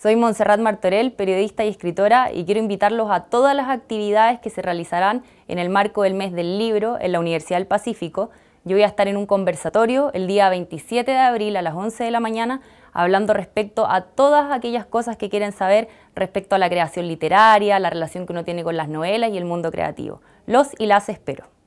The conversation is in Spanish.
Soy Montserrat Martorell, periodista y escritora, y quiero invitarlos a todas las actividades que se realizarán en el marco del mes del libro en la Universidad del Pacífico. Yo voy a estar en un conversatorio el día 27 de abril a las 11 de la mañana hablando respecto a todas aquellas cosas que quieren saber respecto a la creación literaria, la relación que uno tiene con las novelas y el mundo creativo. Los y las espero.